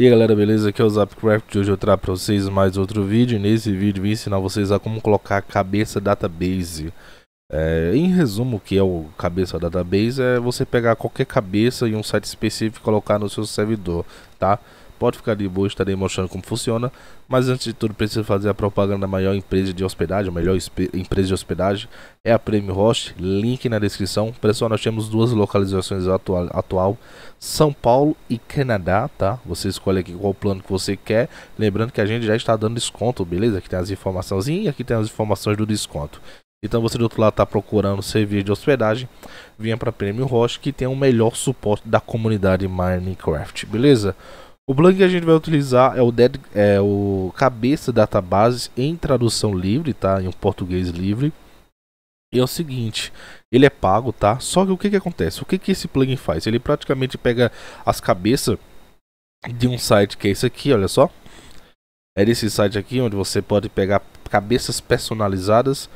E aí galera, beleza? Aqui é o Zapcraft e hoje eu trago para vocês mais outro vídeo. Nesse vídeo vim ensinar vocês a como colocar a cabeça database. É, em resumo, o que é o cabeça database é você pegar qualquer cabeça em um site específico e colocar no seu servidor, tá? Pode ficar de boa, estarei mostrando como funciona, mas antes de tudo preciso fazer a propaganda da maior empresa de hospedagem, a melhor empresa de hospedagem, é a Premium Host, link na descrição. Pessoal, nós temos duas localizações atual, atual São Paulo e Canadá, tá? Você escolhe aqui qual plano que você quer, lembrando que a gente já está dando desconto, beleza? Aqui tem as informações e aqui tem as informações do desconto. Então você do outro lado está procurando serviço de hospedagem, venha para Premium Host que tem o melhor suporte da comunidade Minecraft, beleza? O plugin que a gente vai utilizar é o, dead, é o Cabeça Database em tradução livre, tá? Em um português livre. E é o seguinte, ele é pago, tá? Só que o que, que acontece? O que, que esse plugin faz? Ele praticamente pega as cabeças de um site que é esse aqui, olha só. É desse site aqui onde você pode pegar cabeças personalizadas.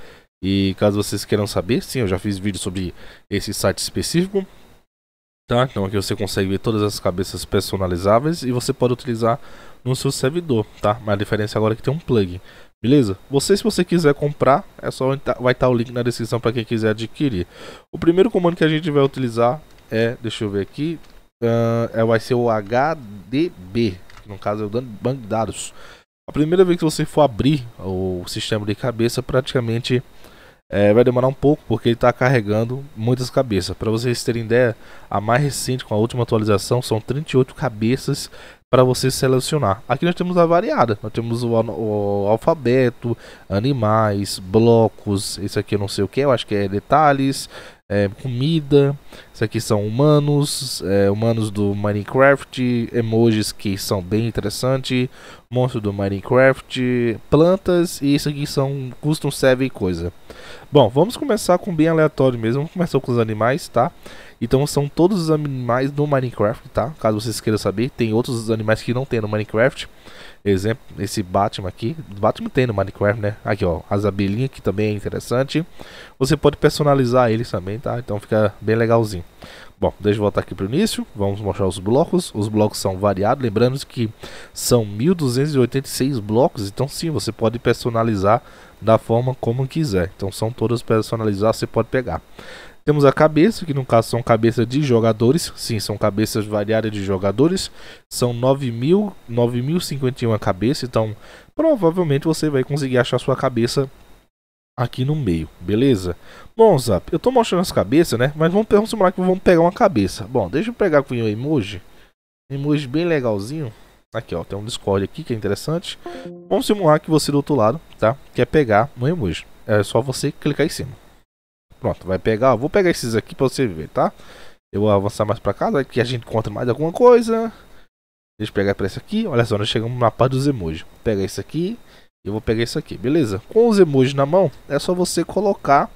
E caso vocês queiram saber, sim, eu já fiz vídeo sobre esse site específico. Tá? Então aqui você consegue ver todas as cabeças personalizáveis e você pode utilizar no seu servidor, tá? Mas a diferença agora é que tem um plugin, beleza? Você, se você quiser comprar, é só vai estar o link na descrição para quem quiser adquirir. O primeiro comando que a gente vai utilizar é, deixa eu ver aqui, uh, é, vai ser o HDB, que no caso é o banco de dados. A primeira vez que você for abrir o sistema de cabeça, praticamente é, vai demorar um pouco porque ele está carregando muitas cabeças. Para vocês terem ideia, a mais recente com a última atualização são 38 cabeças para você selecionar. Aqui nós temos a variada, nós temos o, o, alfabeto, animais, blocos, esse aqui eu não sei o que, eu acho que é detalhes, é, comida. Isso aqui são humanos, é, humanos do Minecraft, emojis que são bem interessantes, monstro do Minecraft, plantas e isso aqui são custom serve e coisa. Bom, vamos começar com bem aleatório mesmo, vamos começar com os animais, tá? Então são todos os animais do Minecraft, tá? Caso vocês queiram saber, tem outros animais que não tem no Minecraft. Exemplo, esse Batman aqui. Batman tem no Minecraft, né? Aqui, ó. As abelhinhas, que também é interessante. Você pode personalizar eles também também, tá? Então fica bem legalzinho. Bom, deixa eu voltar aqui para o início. Vamos mostrar os blocos. Os blocos são variados. Lembrando que são 1286 blocos. Então sim, você pode personalizar da forma como quiser. Então são todas personalizadas, você pode pegar. Temos a cabeça, que no caso são cabeças de jogadores. Sim, são cabeças variadas de jogadores. São 9.051 cabeças. Então, provavelmente você vai conseguir achar sua cabeça aqui no meio, beleza? Bom, Zap, eu tô mostrando as cabeças, né? Mas vamos, vamos simular que vamos pegar uma cabeça. Bom, deixa eu pegar com o emoji. Emoji bem legalzinho. Aqui, ó, tem um Discord aqui que é interessante. Vamos simular que você do outro lado, tá? Quer pegar um emoji. É só você clicar em cima. Pronto, vai pegar. Ó, vou pegar esses aqui pra você ver, tá? Eu vou avançar mais pra cá, né? que a gente encontra mais alguma coisa. Deixa eu pegar pra esse aqui. Olha só, nós chegamos na parte dos emojis. Pega esse aqui. Eu vou pegar isso aqui, beleza? Com os emojis na mão, é só você colocar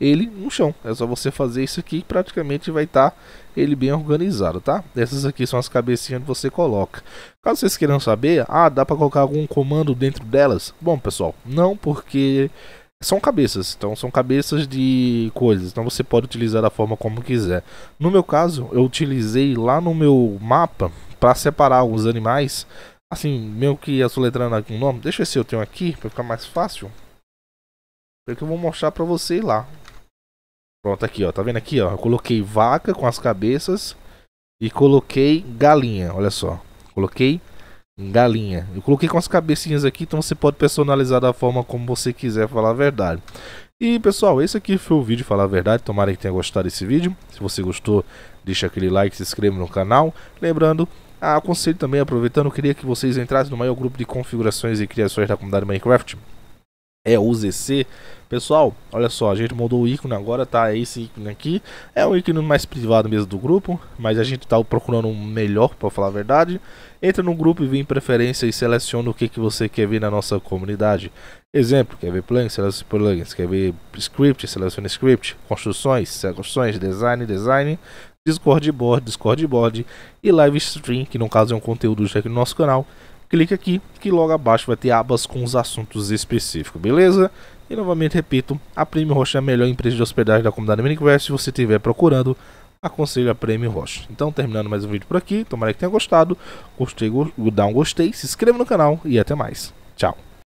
ele no chão. É só você fazer isso aqui e praticamente vai estar tá ele bem organizado, tá? Essas aqui são as cabecinhas que você coloca. Caso vocês queiram saber, ah, dá para colocar algum comando dentro delas? Bom, pessoal, não porque são cabeças, então são cabeças de coisas, então você pode utilizar da forma como quiser. No meu caso, eu utilizei lá no meu mapa para separar os animais Assim, meio que soletrando aqui o nome. Deixa eu ver se eu tenho aqui, pra ficar mais fácil. Porque eu vou mostrar pra você lá. Pronto, aqui, ó. Tá vendo aqui, ó? Eu coloquei vaca com as cabeças. E coloquei galinha, olha só. Coloquei galinha. Eu coloquei com as cabecinhas aqui, então você pode personalizar da forma como você quiser falar a verdade. E pessoal, esse aqui foi o vídeo Falar a Verdade, tomara que tenha gostado desse vídeo. Se você gostou, deixa aquele like, se inscreva no canal. Lembrando ah, aconselho também, aproveitando, queria que vocês entrassem no maior grupo de configurações e criações da comunidade Minecraft é o ZC, Pessoal, olha só, a gente mudou o ícone agora, tá? É esse ícone aqui é um ícone mais privado mesmo do grupo, mas a gente tá procurando um melhor, para falar a verdade. Entra no grupo e vem em preferência e seleciona o que, que você quer ver na nossa comunidade. Exemplo, quer ver plugins, seleciona plugins, quer ver script, seleciona script, construções, construções, design, design, Discord board, Discord board e live stream, que no caso é um conteúdo já aqui no nosso canal clique aqui que logo abaixo vai ter abas com os assuntos específicos, beleza? E novamente repito, a Premium Roche é a melhor empresa de hospedagem da comunidade Minecraft se você estiver procurando aconselho a Premium Roche Então, terminando mais um vídeo por aqui, tomara que tenha gostado. Gostei, go dá um gostei, se inscreva no canal e até mais. Tchau.